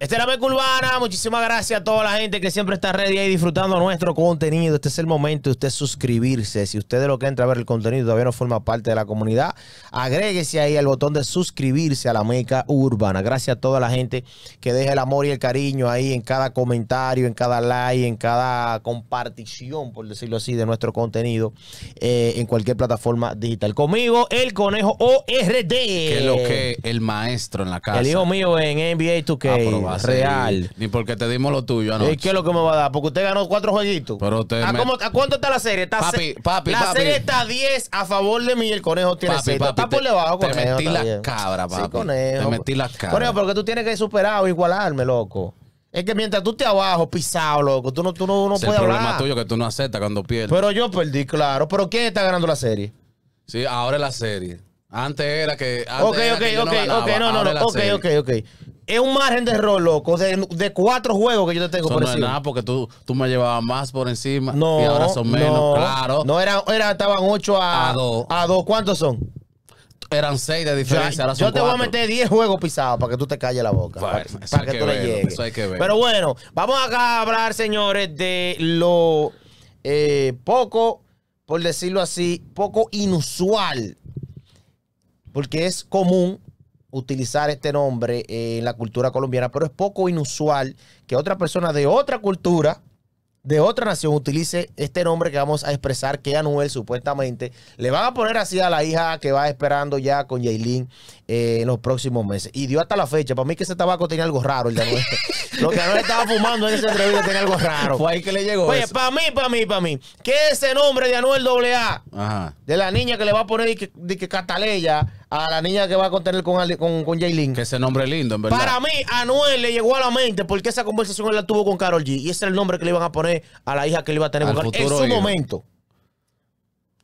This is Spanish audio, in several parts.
Esta es la Meca Urbana. Muchísimas gracias a toda la gente que siempre está ready ahí disfrutando nuestro contenido. Este es el momento de usted suscribirse. Si usted de lo que entra a ver el contenido todavía no forma parte de la comunidad, agréguese ahí al botón de suscribirse a la Meca Urbana. Gracias a toda la gente que deja el amor y el cariño ahí en cada comentario, en cada like, en cada compartición, por decirlo así, de nuestro contenido eh, en cualquier plataforma digital. Conmigo, el conejo ORD. Que es lo que el maestro en la casa. El hijo mío en NBA 2K. Real. Ni porque te dimos lo tuyo anoche. ¿Y qué es lo que me va a dar? Porque usted ganó cuatro jueguitos. Pero usted ¿A, cómo, cuánto está la serie? Está papi, papi, La serie está 10 a favor de mí el conejo tiene papi, papi está por debajo, te, conejo. Te metí las cabras, papi. Sí, conejo. Te metí las cabras. Conejo, porque tú tienes que superar o igualarme, loco. Es que mientras tú Estés abajo, pisado, loco, tú no, tú no, puedes hablar. Es el problema tuyo que tú no aceptas cuando pierdes. Pero yo perdí, claro. ¿Pero quién está ganando la serie? Sí, ahora es la serie. Antes era que. Antes ok, ok, ok, ok, no, no, no. Ok, ok, ok es un margen de error, loco, de, cuatro juegos que yo te tengo por encima. No nada, porque tú, tú me llevabas más por encima y ahora son menos, claro. No, era, era, estaban ocho a dos A ¿cuántos son? Eran seis de diferencia, Yo te voy a meter 10 juegos pisados para que tú te calles la boca. para, que, tú le llegues. Pero bueno, vamos acá a hablar, señores, de lo eh, poco, por decirlo así, poco inusual. Porque es común utilizar este nombre eh, en la cultura colombiana, pero es poco inusual que otra persona de otra cultura, de otra nación, utilice este nombre que vamos a expresar que Anuel supuestamente le van a poner así a la hija que va esperando ya con Yailin en eh, los próximos meses. Y dio hasta la fecha. Para mí que ese tabaco tenía algo raro, el de Lo que Anuel estaba fumando en ese entrevista tenía algo raro. Fue ahí que le llegó. Oye, para mí, para mí, para mí. Que ese nombre de Anuel AA, Ajá. de la niña que le va a poner de que, Cataleya a la niña que va a contener con, con, Jaylin. Que ese nombre lindo, en verdad. Para mí, Anuel le llegó a la mente porque esa conversación él la tuvo con Carol G. Y ese era el nombre que le iban a poner a la hija que le iba a tener En su momento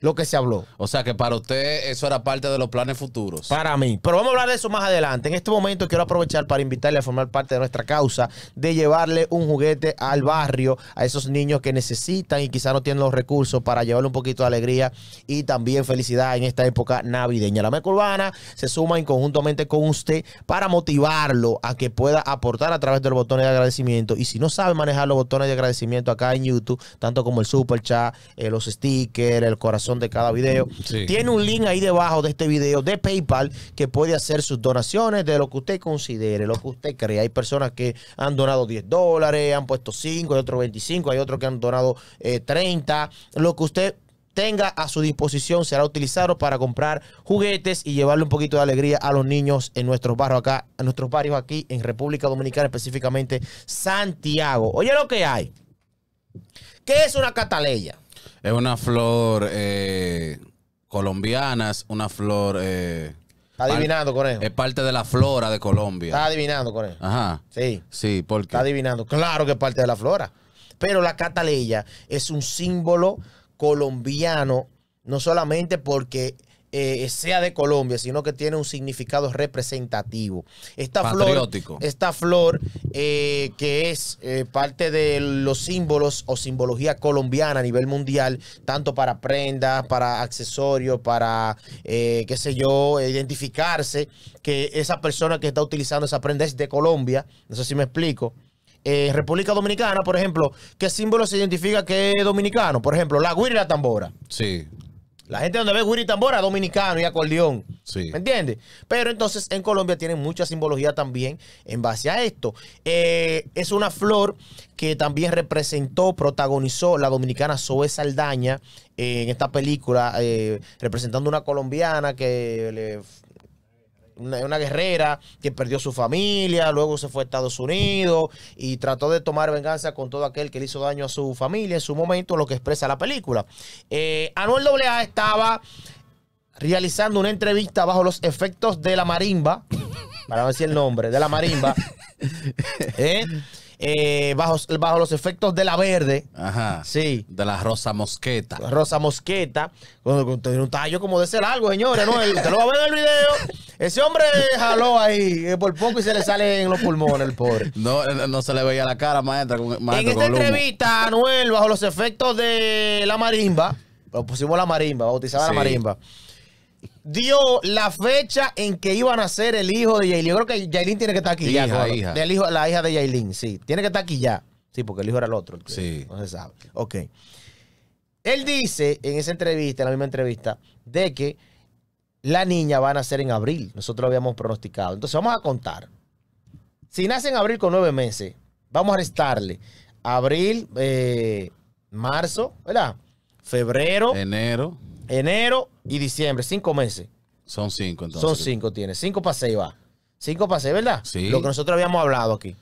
lo que se habló. O sea que para usted eso era parte de los planes futuros. Para mí. Pero vamos a hablar de eso más adelante. En este momento quiero aprovechar para invitarle a formar parte de nuestra causa de llevarle un juguete al barrio a esos niños que necesitan y quizá no tienen los recursos para llevarle un poquito de alegría y también felicidad en esta época navideña. La Meca Urbana se suma en conjuntamente con usted para motivarlo a que pueda aportar a través de los botones de agradecimiento. Y si no sabe manejar los botones de agradecimiento acá en YouTube, tanto como el super chat, eh, los stickers, el corazón de cada video. Tiene un link ahí debajo de este video de PayPal que puede hacer sus donaciones de lo que usted considere, lo que usted cree. Hay personas que han donado 10 dólares, han puesto 5, hay otros 25, hay otros que han donado 30. Eh, lo que usted tenga a su disposición será utilizado para comprar juguetes y llevarle un poquito de alegría a los niños en nuestros barrios acá, en nuestros barrios aquí en República Dominicana, específicamente Santiago. Oye lo que hay. ¿Qué es una cataleya? Es una flor eh, colombiana, es una flor. Eh, Está adivinando, eso. Es parte de la flora de Colombia. Está adivinando, eso. Ajá. Sí. Sí, porque. Está adivinando. Claro que es parte de la flora. Pero la cataleya es un símbolo colombiano, no solamente porque eh, sea de Colombia, sino que tiene un significado representativo. Esta flor, esta flor eh, que es eh, parte de los símbolos o simbología colombiana a nivel mundial, tanto para prendas, para accesorios, para, qué sé yo, identificarse que esa persona que está utilizando esa prenda es de Colombia. No sé si me explico. República Dominicana, por ejemplo, ¿qué símbolo se identifica que es dominicano? Por ejemplo, la guira la tambora. Sí. La gente donde ve guiri tambora, dominicano y acordeón. ¿Me entiendes? Pero entonces en Colombia tienen mucha simbología también en base a esto. Eh, es una flor que también representó, protagonizó la dominicana Zoe Saldaña eh, en esta película, eh, representando una colombiana que le una, guerrera que perdió su familia, luego se fue a Estados Unidos y trató de tomar venganza con todo aquel que le hizo daño a su familia en su momento, lo que expresa la película. Eh, Anuel AA estaba realizando una entrevista bajo los efectos de la marimba, para no decir el nombre, de la marimba. ¿Eh? Eh, bajo, los efectos de la verde. De la rosa mosqueta. Rosa mosqueta. Con, un tallo como de ser algo señores, ¿no? Usted lo va a ver en el video. Ese hombre jaló ahí eh, por poco y se le sale en los pulmones, el pobre. No, eh, no se le veía la cara, maestra. en esta entrevista, Anuel, bajo los efectos de la marimba, pusimos la marimba, bautizaba la marimba dio la fecha en que iban a nacer el hijo de Yailin. Yo creo que Yailin tiene que estar aquí hijo, la hija de Yailin, sí. Tiene que estar aquí ya. Sí, porque el hijo era el otro. sí. No se sabe. Ok. Él dice en esa entrevista, en la misma entrevista, de que la niña va a nacer en abril. Nosotros lo habíamos pronosticado. Entonces vamos a contar. Si nace en abril con nueve meses, vamos a restarle abril, eh, marzo, ¿verdad? Febrero. Enero enero y diciembre, cinco meses. Son cinco, entonces. Son cinco, tiene. Cinco para va. Cinco para ¿verdad? Sí. Lo que nosotros habíamos hablado aquí.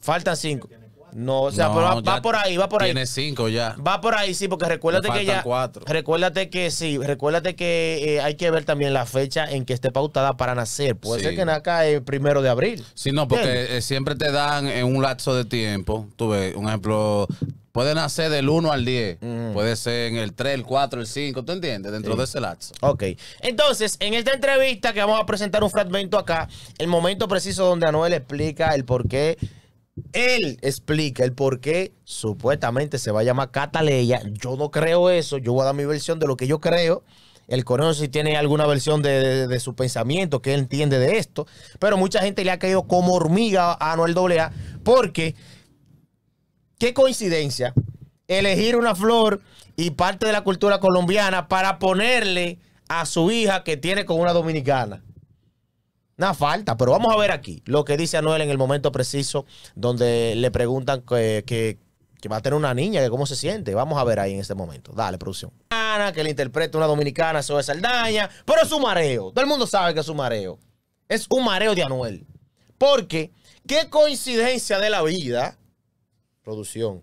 Faltan cinco. Faltan No, o sea, pero va, por ahí, va por ahí. Tiene cinco ya. Va por ahí, sí, porque recuérdate que ya. Cuatro. Recuérdate que sí, recuérdate que eh, hay que ver también la fecha en que esté pautada para nacer. Puede ser que nazca el primero de abril. Sí, no, porque eh, siempre te dan en un lapso de tiempo. Tuve ves, un ejemplo, Puede nacer del 1 al 10. Puede ser en el 3, el 4, el 5. ¿Tú entiendes? Dentro de ese lazo. Ok. Entonces, en esta entrevista que vamos a presentar un fragmento acá, el momento preciso donde Anuel explica el por qué. Él explica el por qué supuestamente se va a llamar Cataleya. Yo no creo eso. Yo voy a dar mi versión de lo que yo creo. El coronel, si tiene alguna versión de, su pensamiento que él entiende de esto. Pero mucha gente le ha caído como hormiga a Anuel AA porque qué coincidencia elegir una flor y parte de la cultura colombiana para ponerle a su hija que tiene con una dominicana. Una falta, pero vamos a ver aquí lo que dice Anuel en el momento preciso donde le preguntan que, va a tener una niña, que cómo se siente. Vamos a ver ahí en este momento. Dale, producción. Ana, que le interpreta una dominicana, sobre Saldaña, pero es un mareo. Todo el mundo sabe que es un mareo. Es un mareo de Anuel. Porque, qué coincidencia de la vida producción.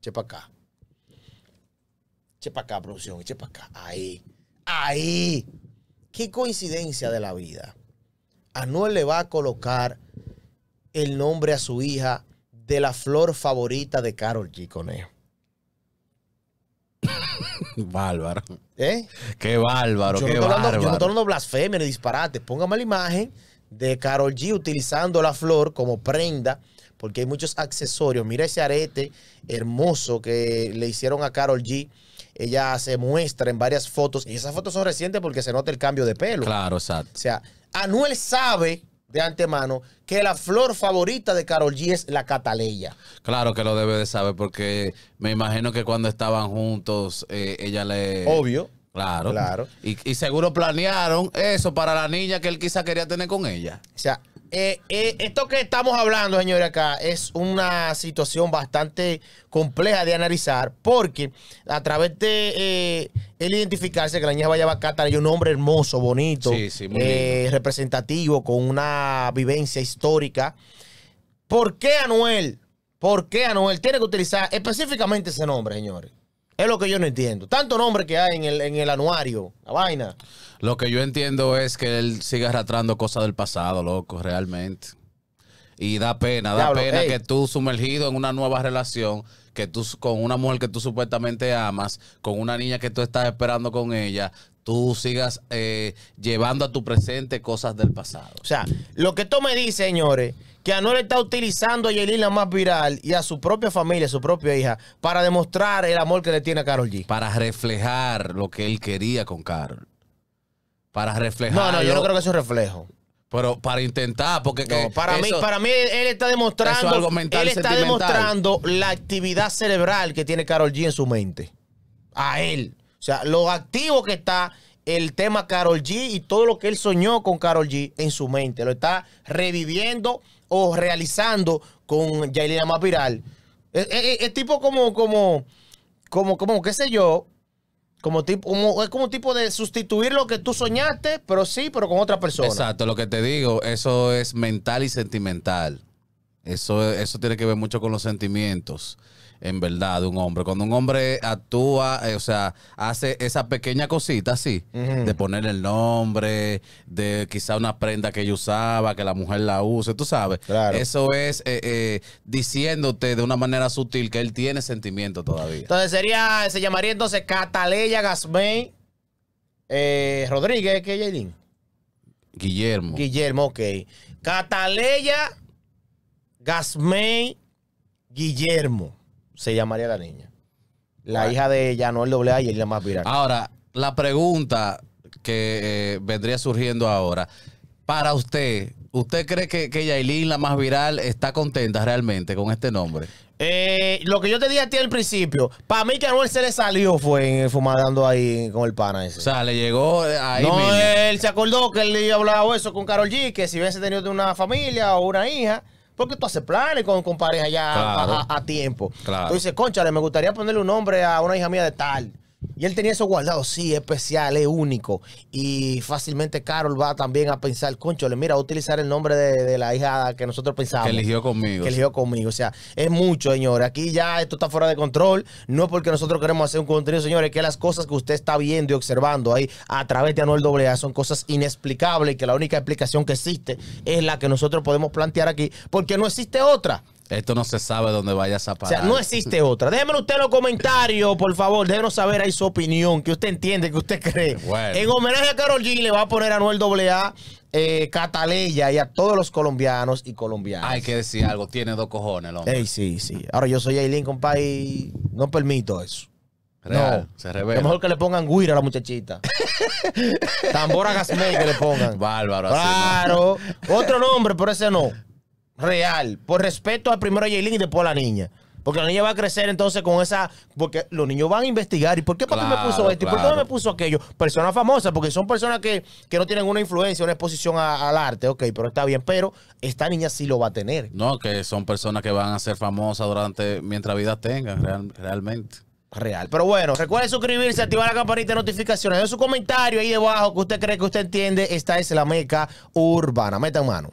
Che para acá. Eche acá, producción. Eche para acá. Ahí. Ahí. Qué coincidencia de la vida. Anuel le va a colocar el nombre a su hija de la flor favorita de Carol G. Conejo. bárbaro. ¿Eh? Qué bárbaro, qué no yo no blasfemia ni disparate. Póngame la imagen de Carol G utilizando la flor como prenda porque hay muchos accesorios. Mira ese arete hermoso que le hicieron a Carol G. Ella se muestra en varias fotos y esas fotos son recientes porque se nota el cambio de pelo. Claro, exacto. O sea, Anuel sabe de antemano que la flor favorita de Carol G es la cataleya. Claro que lo debe de saber porque me imagino que cuando estaban juntos eh, ella le... Obvio. Claro. claro. Y, y, seguro planearon eso para la niña que él quizá quería tener con ella. O sea, eh, eh, esto que estamos hablando, señores, acá es una situación bastante compleja de analizar porque a través de eh, el identificarse que la niña Vaya Bacata y un hombre hermoso, bonito, eh, representativo, con una vivencia histórica. ¿Por qué Anuel? ¿Por qué Anuel tiene que utilizar específicamente ese nombre, señores? Es lo que yo no entiendo. Tanto nombre que hay en el, anuario, la vaina. Lo que yo entiendo es que él sigue arrastrando cosas del pasado, loco, realmente. Y da pena, da pena que tú sumergido en una nueva relación, que tú con una mujer que tú supuestamente amas, con una niña que tú estás esperando con ella, tú sigas eh, llevando a tu presente cosas del pasado. O sea, lo que tú me dices, señores, no le está utilizando a Yelin más viral y a su propia familia, a su propia hija, para demostrar el amor que le tiene a Carol G. Para reflejar lo que él quería con Carol. Para reflejar. No, no, yo no creo que eso es reflejo. Pero para intentar, porque para mí, para mí él está demostrando, algo mental, él está demostrando la actividad cerebral que tiene Carol G en su mente. A él, o sea, lo activo que está el tema Carol G y todo lo que él soñó con Carol G en su mente, lo está reviviendo o realizando con Yailina Mapiral. Es, e, e, es, tipo como, como, como, como, qué sé yo, como tipo, como, es como tipo de sustituir lo que tú soñaste, pero sí, pero con otra persona. Exacto, lo que te digo, eso es mental y sentimental. Eso, tiene que ver mucho con los sentimientos, en verdad, de un hombre. Cuando un hombre actúa, eh, o sea, hace esa pequeña cosita así, de poner el nombre, de quizá una prenda que ella usaba, que la mujer la use, tú sabes. Eso es eh, eh, diciéndote de una manera sutil que él tiene sentimiento todavía. Entonces sería, se llamaría entonces Cataleya Gasmey Rodríguez, que Guillermo. Guillermo, ok. Cataleya Gasmey Guillermo se llamaría la niña. La hija de Yanuel Doblea y la más viral. Ahora, la pregunta que eh, vendría surgiendo ahora. Para usted, ¿usted cree que, que Yailin, la más viral, está contenta realmente con este nombre? Eh, lo que yo te dije a ti al principio, para mí que Anuel se le salió fue en, ahí con el pana ese. O sea, le llegó eh, ahí. No, él se acordó que él le había hablado eso con Carol G, que si hubiese tenido una familia o una hija, porque tú haces planes con, con pareja ya a, tiempo. Claro. Tú dices, conchale, me gustaría ponerle un nombre a una hija mía de tal. Y él tenía eso guardado, sí, especial, es único. Y fácilmente Carol va también a pensar, le mira, a utilizar el nombre de, la hija que nosotros pensábamos. Que eligió conmigo. Que eligió conmigo. O sea, es mucho, señores. Aquí ya esto está fuera de control. No es porque nosotros queremos hacer un contenido, señores, que las cosas que usted está viendo y observando ahí a través de Anuel AA son cosas inexplicables y que la única explicación que existe es la que nosotros podemos plantear aquí, porque no existe otra. Esto no se sabe dónde vaya a parar. O sea, no existe otra. Déjenme usted en los comentarios, por favor. Déjenos saber ahí su opinión, que usted entiende, que usted cree. En homenaje a Carol G, le va a poner a Noel AA eh, Cataleya y a todos los colombianos y colombianas. Hay que decir algo, tiene dos cojones, el hombre. sí, sí. Ahora yo soy Aileen, compadre, y no permito eso. no, se revela. Es mejor que le pongan guira a la muchachita. Tambora Gasmey que le pongan. Bárbaro. Así, Otro nombre, pero ese no real, por respeto al primero a y después a la niña. Porque la niña va a crecer entonces con esa. Porque los niños van a investigar. ¿Y por qué me puso esto? ¿Y por qué me puso aquello? Personas famosas, porque son personas que, que no tienen una influencia, una exposición al arte. Ok, pero está bien. Pero esta niña sí lo va a tener. No, que son personas que van a ser famosas durante mientras vida tengan, realmente. Real. Pero bueno, recuerde suscribirse, activar la campanita de notificaciones. De su comentario ahí debajo que usted cree que usted entiende. Esta es la meca urbana. en mano.